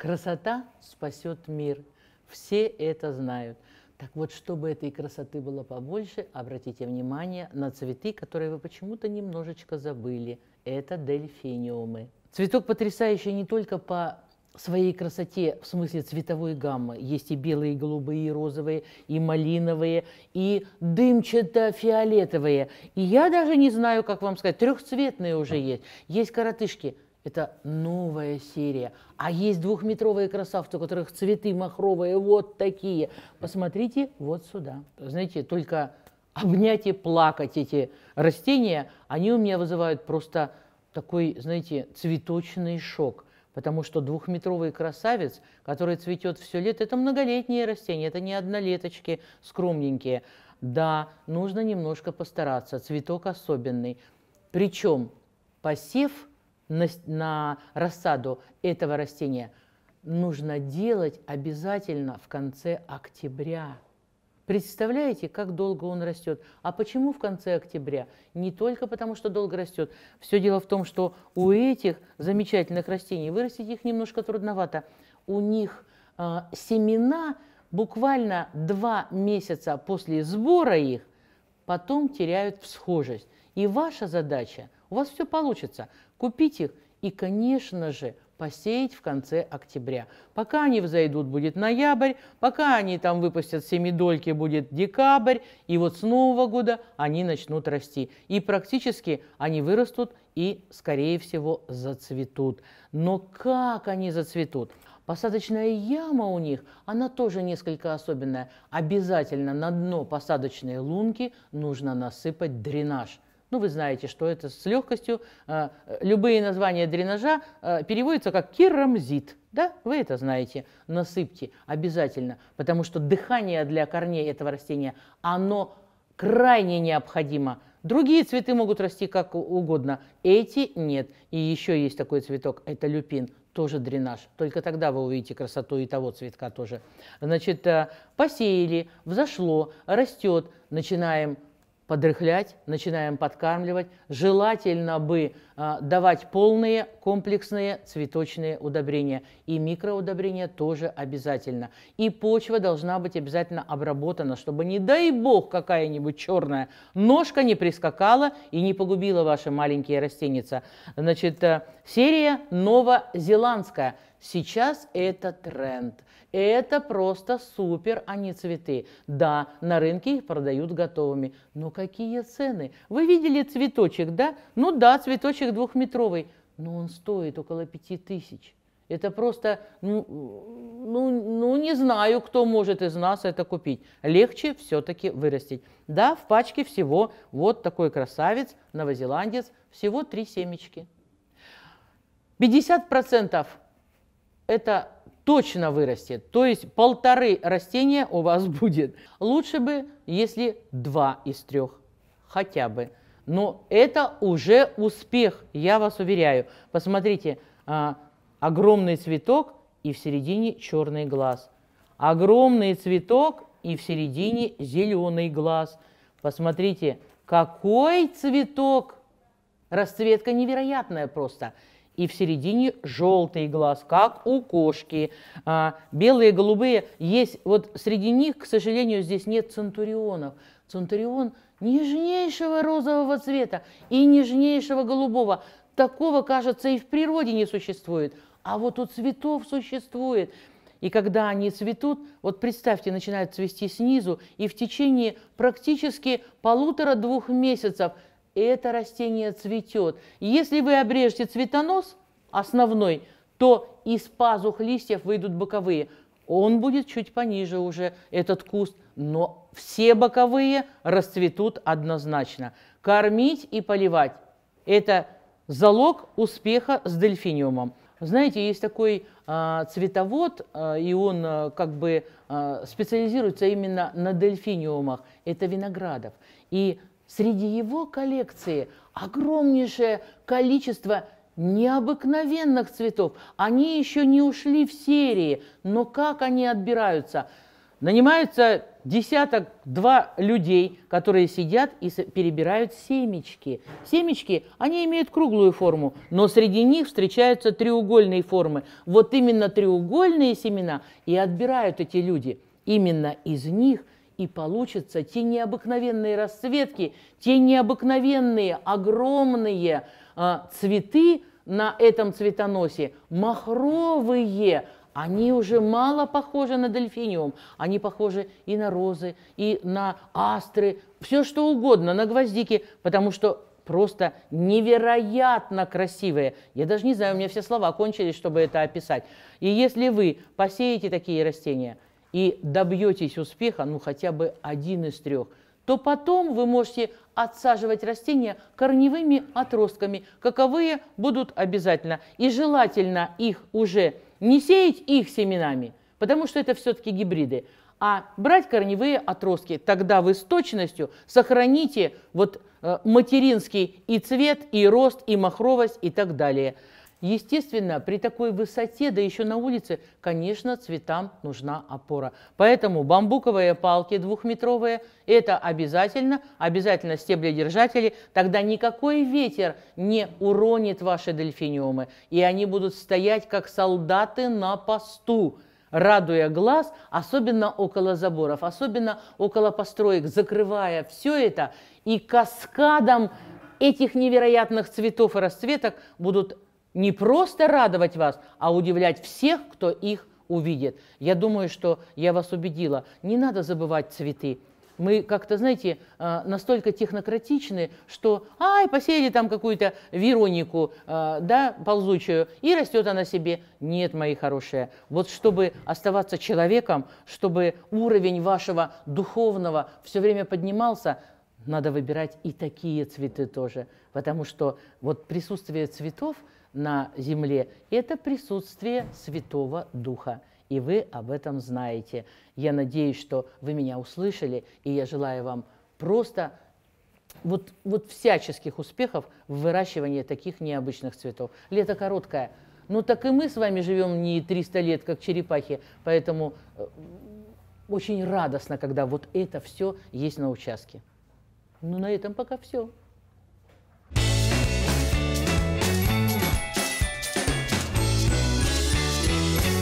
Красота спасет мир. Все это знают. Так вот, чтобы этой красоты было побольше, обратите внимание на цветы, которые вы почему-то немножечко забыли. Это дельфиниумы. Цветок потрясающий не только по своей красоте, в смысле цветовой гаммы. Есть и белые, и голубые, и розовые, и малиновые, и дымчато-фиолетовые. И я даже не знаю, как вам сказать, трехцветные уже есть. Есть коротышки – это новая серия. А есть двухметровые красавцы, у которых цветы махровые вот такие. Посмотрите вот сюда. Знаете, только обнять и плакать эти растения, они у меня вызывают просто такой, знаете, цветочный шок. Потому что двухметровый красавец, который цветет все лето, это многолетние растения, это не однолеточки скромненькие. Да, нужно немножко постараться, цветок особенный. Причем посев – на, на рассаду этого растения нужно делать обязательно в конце октября. Представляете, как долго он растет? А почему в конце октября? Не только потому, что долго растет. Все дело в том, что у этих замечательных растений вырастить их немножко трудновато. У них э, семена буквально два месяца после сбора их потом теряют всхожесть. И ваша задача – у вас все получится. Купить их и, конечно же, посеять в конце октября. Пока они взойдут, будет ноябрь, пока они там выпустят семидольки, будет декабрь, и вот с Нового года они начнут расти. И практически они вырастут и, скорее всего, зацветут. Но как они зацветут? Посадочная яма у них, она тоже несколько особенная. Обязательно на дно посадочной лунки нужно насыпать дренаж – ну, вы знаете, что это с легкостью. А, любые названия дренажа а, переводятся как керамзит. Да, вы это знаете. Насыпьте обязательно, потому что дыхание для корней этого растения, оно крайне необходимо. Другие цветы могут расти как угодно, эти нет. И еще есть такой цветок, это люпин, тоже дренаж. Только тогда вы увидите красоту и того цветка тоже. Значит, а, посеяли, взошло, растет, начинаем подрыхлять, начинаем подкармливать. Желательно бы а, давать полные комплексные цветочные удобрения. И микроудобрения тоже обязательно. И почва должна быть обязательно обработана, чтобы, не дай бог, какая-нибудь черная ножка не прискакала и не погубила ваши маленькие растеница. Значит, э, серия новозеландская. Сейчас это тренд. Это просто супер, а не цветы. Да, на рынке их продают готовыми. Но какие цены? Вы видели цветочек, да? Ну да, цветочек ящик двухметровый, но он стоит около пяти тысяч. Это просто, ну, ну, ну, не знаю, кто может из нас это купить. Легче все-таки вырастить. Да, в пачке всего вот такой красавец, новозеландец, всего три семечки. 50% это точно вырастет, то есть полторы растения у вас будет. Лучше бы, если два из трех хотя бы. Но это уже успех, я вас уверяю. Посмотрите, а, огромный цветок и в середине черный глаз. Огромный цветок и в середине зеленый глаз. Посмотрите, какой цветок! Расцветка невероятная просто. И в середине желтый глаз, как у кошки. А, белые, голубые есть. Вот среди них, к сожалению, здесь нет центурионов. Центурион – нежнейшего розового цвета и нежнейшего голубого. Такого, кажется, и в природе не существует. А вот у цветов существует. И когда они цветут, вот представьте, начинают цвести снизу, и в течение практически полутора-двух месяцев это растение цветет. Если вы обрежете цветонос основной, то из пазух листьев выйдут боковые – он будет чуть пониже уже, этот куст, но все боковые расцветут однозначно. Кормить и поливать – это залог успеха с дельфиниумом. Знаете, есть такой а, цветовод, а, и он а, как бы а, специализируется именно на дельфиниумах. Это Виноградов. И среди его коллекции огромнейшее количество необыкновенных цветов. Они еще не ушли в серии, но как они отбираются? Нанимаются десяток, два людей, которые сидят и перебирают семечки. Семечки, они имеют круглую форму, но среди них встречаются треугольные формы. Вот именно треугольные семена и отбирают эти люди. Именно из них и получатся те необыкновенные расцветки, те необыкновенные, огромные, а, цветы на этом цветоносе махровые, они уже мало похожи на дельфиниум, они похожи и на розы, и на астры, все что угодно, на гвоздики, потому что просто невероятно красивые. Я даже не знаю, у меня все слова кончились, чтобы это описать. И если вы посеете такие растения и добьетесь успеха, ну хотя бы один из трех – то потом вы можете отсаживать растения корневыми отростками, каковые будут обязательно. И желательно их уже не сеять их семенами, потому что это все-таки гибриды, а брать корневые отростки. Тогда вы с точностью сохраните вот э, материнский и цвет, и рост, и махровость, и так далее. Естественно, при такой высоте, да еще на улице, конечно, цветам нужна опора. Поэтому бамбуковые палки двухметровые – это обязательно, обязательно стебледержатели. Тогда никакой ветер не уронит ваши дельфиниумы, и они будут стоять как солдаты на посту радуя глаз, особенно около заборов, особенно около построек, закрывая все это, и каскадом этих невероятных цветов и расцветок будут не просто радовать вас, а удивлять всех, кто их увидит. Я думаю, что я вас убедила. Не надо забывать цветы. Мы как-то, знаете, э, настолько технократичны, что, ай, посеяли там какую-то веронику, э, да, ползучую, и растет она себе. Нет, мои хорошие, вот чтобы оставаться человеком, чтобы уровень вашего духовного все время поднимался, надо выбирать и такие цветы тоже, потому что вот присутствие цветов – на земле, это присутствие Святого Духа. И вы об этом знаете. Я надеюсь, что вы меня услышали, и я желаю вам просто вот, вот всяческих успехов в выращивании таких необычных цветов. Лето короткое. Ну так и мы с вами живем не 300 лет, как черепахи, поэтому э, очень радостно, когда вот это все есть на участке. Ну на этом пока все.